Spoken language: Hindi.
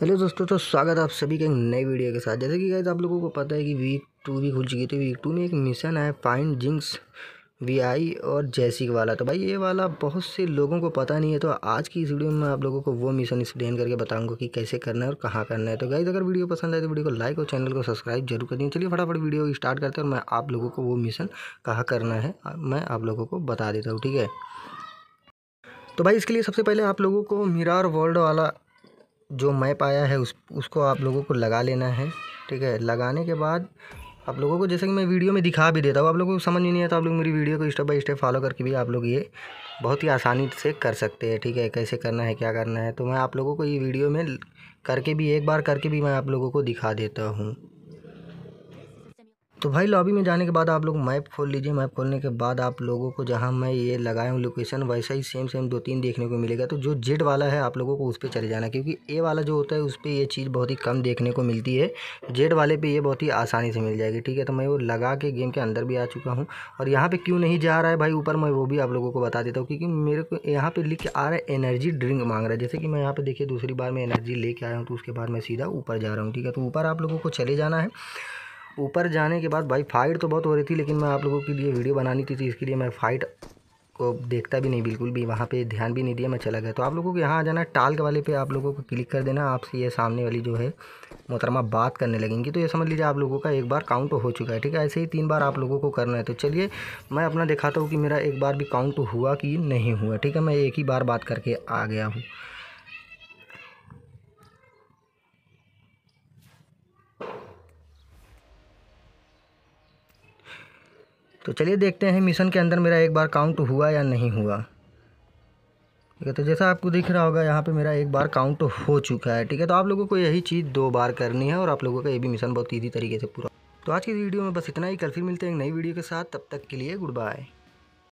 हेलो दोस्तों तो स्वागत आप सभी के एक नए वीडियो के साथ जैसे कि गाइज आप लोगों को पता है कि वीक टू भी खुल चुकी थी वीक टू में एक मिशन है फाइंड जिंक्स वी आई और जैसिक वाला तो भाई ये वाला बहुत से लोगों को पता नहीं है तो आज की इस वीडियो में मैं आप लोगों को वो मिशन एक्सप्लेन करके बताऊँगा कि कैसे करना है और कहाँ करना है तो गाइज अगर वीडियो पसंद आए तो वीडियो को लाइक और चैनल को सब्सक्राइब जरूर कर दिए चलिए फटाफट वीडियो स्टार्ट करते हैं और मैं आप लोगों को वो मिशन कहाँ करना है मैं आप लोगों को बता देता हूँ ठीक है तो भाई इसके लिए सबसे पहले आप लोगों को मिरार वर्ल्ड वाला जो मैप आया है उस उसको आप लोगों को लगा लेना है ठीक है लगाने के बाद आप लोगों को जैसे कि मैं वीडियो में दिखा भी देता हूँ आप लोगों को समझ नहीं आता आप लोग मेरी वीडियो को स्टेप बाई स्टेप फॉलो करके भी आप लोग ये बहुत ही आसानी से कर सकते हैं ठीक है कैसे करना है क्या करना है तो मैं आप लोगों को ये वीडियो में करके भी एक बार करके भी मैं आप लोगों को दिखा देता हूँ तो भाई लॉबी में जाने के बाद आप लोग मैप खोल लीजिए मैप खोलने के बाद आप लोगों को जहाँ मैं ये लगाया हूँ लोकेशन वैसा ही सेम सेम दो तीन देखने को मिलेगा तो जो जेड वाला है आप लोगों को उस पर चले जाना क्योंकि ए वाला जो होता है उस पर ये चीज़ बहुत ही कम देखने को मिलती है जेड वाले पर ये बहुत ही आसानी से मिल जाएगी ठीक है तो मैं वो लगा के गेम के अंदर भी आ चुका हूँ और यहाँ पर क्यों नहीं जा रहा है भाई ऊपर मैं वो भी आप लोगों को बता देता हूँ क्योंकि मेरे को यहाँ पर लिख के आ रहा है एनर्जी ड्रिंक मांग रहा है जैसे कि मैं यहाँ पर देखिए दूसरी बार मैं एनर्जी लेके आया हूँ तो उसके बाद मैं सीधा ऊपर जा रहा हूँ ठीक है तो ऊपर आप लोगों को चले जाना है ऊपर जाने के बाद भाई फाइट तो बहुत हो रही थी लेकिन मैं आप लोगों के लिए वीडियो बनानी थी तो इसके लिए मैं फाइट को देखता भी नहीं बिल्कुल भी वहाँ पे ध्यान भी नहीं दिया मैं चला गया तो आप लोगों को यहाँ आ जाना टाल के वाले पे आप लोगों को क्लिक कर देना आपसे ये सामने वाली जो है मोहतरमा बात करने लगेंगी तो ये समझ लीजिए आप लोगों का एक बार काउंट हो चुका है ठीक है ऐसे ही तीन बार आप लोगों को करना है तो चलिए मैं अपना दिखाता हूँ कि मेरा एक बार भी काउंट हुआ कि नहीं हुआ ठीक है मैं एक ही बार बात करके आ गया हूँ तो चलिए देखते हैं मिशन के अंदर मेरा एक बार काउंट हुआ या नहीं हुआ ठीक है तो जैसा आपको दिख रहा होगा यहाँ पे मेरा एक बार काउंट हो चुका है ठीक है तो आप लोगों को यही चीज़ दो बार करनी है और आप लोगों का ये भी मिशन बहुत ईजी तरीके से पूरा तो आज की वीडियो में बस इतना ही कल फिर मिलते हैं एक नई वीडियो के साथ तब तक के लिए गुड बाय